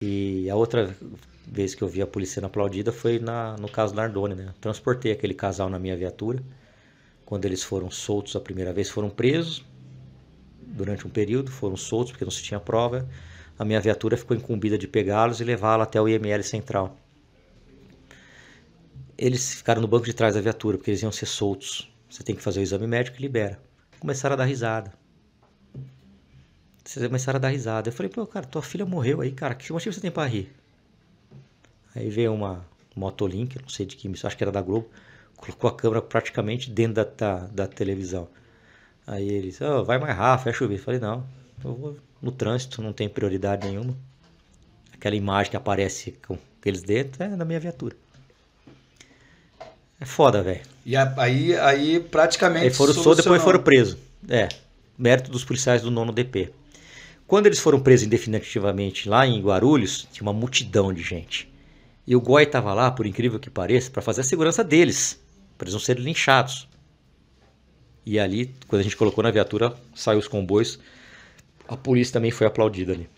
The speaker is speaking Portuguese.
E a outra vez que eu vi a polícia sendo aplaudida foi na, no caso Nardone, né? Transportei aquele casal na minha viatura. Quando eles foram soltos a primeira vez, foram presos durante um período, foram soltos porque não se tinha prova. A minha viatura ficou incumbida de pegá-los e levá-los até o IML Central. Eles ficaram no banco de trás da viatura porque eles iam ser soltos. Você tem que fazer o exame médico e libera. Começaram a dar risada. Vocês começaram a dar risada. Eu falei, pô, cara, tua filha morreu aí, cara. Que motivo você tem pra rir? Aí veio uma Motolink, não sei de que missão, acho que era da Globo. Colocou a câmera praticamente dentro da, da, da televisão. Aí eles, oh, vai mais rápido, fecha o vídeo. Eu falei, não, eu vou no trânsito, não tem prioridade nenhuma. Aquela imagem que aparece com eles dentro é da minha viatura. É foda, velho. E aí, aí praticamente. Aí foram, só, depois foram presos. É. Mérito dos policiais do nono DP. Quando eles foram presos indefinitivamente lá em Guarulhos, tinha uma multidão de gente. E o Goi estava lá, por incrível que pareça, para fazer a segurança deles, para eles não serem linchados. E ali, quando a gente colocou na viatura, saiu os comboios, a polícia também foi aplaudida ali.